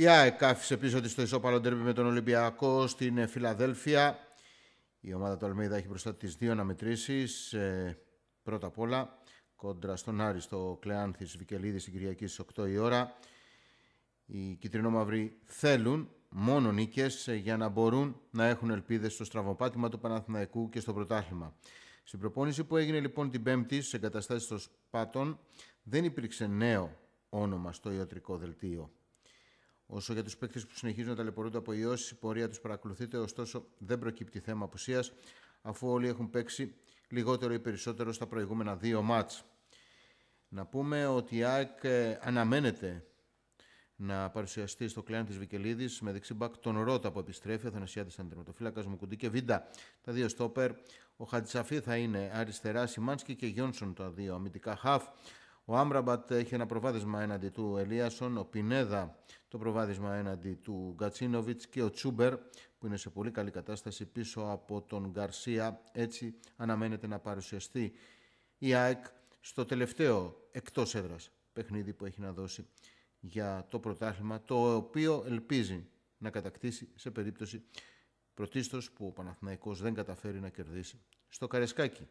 Η ΑΕΚ άφησε πίσω της στο ισόπαλο ντέρμπι με τον Ολυμπιακό στην ε, Φιλαδέλφια. Η ομάδα του Αλμίδα έχει μπροστά της δύο αναμετρήσεις. Ε, πρώτα απ' όλα κόντρα στον Άρη στο Κλεάνθης Βικελίδης στην Κυριακή στις 8 η ώρα. Οι κυτρινόμαυροι θέλουν μόνο νίκες ε, για να μπορούν να έχουν ελπίδες στο στραβοπάτημα του Παναθηναϊκού και στο πρωτάθλημα. Στην προπόνηση που έγινε λοιπόν την Πέμπτη σε εγκαταστάσεις των Σπάτων δεν υπήρξε νέο όνομα στο ιατρικό δελτίο. Όσο για τους παίκτες που συνεχίζουν να ταλαιπωρούνται από ιώσεις, η πορεία τους παρακολουθείται, ωστόσο δεν προκύπτει θέμα απουσίας, αφού όλοι έχουν παίξει λιγότερο ή περισσότερο στα προηγούμενα δύο μάτς. Να πούμε ότι η ΑΕΚ ε, αναμένεται να παρουσιαστεί στο κλεον της Βικελίδης με δεξί μπακ τον Ρότα που επιστρέφει, ο σαν ήταν τερματοφύλακα, κουντί και Βίντα τα δύο στόπερ. Ο Χατζησαφή θα είναι αριστερά, Σιμάνσκι και Γιόνσον τα δύο αμυντικά χαφ. Ο Άμραμπατ έχει ένα προβάδισμα έναντι του Ελίασον, ο Πινέδα το προβάδισμα έναντι του Γκατσίνοβιτς και ο Τσούμπερ που είναι σε πολύ καλή κατάσταση πίσω από τον Γκαρσία. Έτσι αναμένεται να παρουσιαστεί η ΑΕΚ στο τελευταίο εκτός έδρας παιχνίδι που έχει να δώσει για το πρωτάθλημα, το οποίο ελπίζει να κατακτήσει σε περίπτωση πρωτίστως που ο Παναθηναϊκός δεν καταφέρει να κερδίσει στο Καρεσκάκι.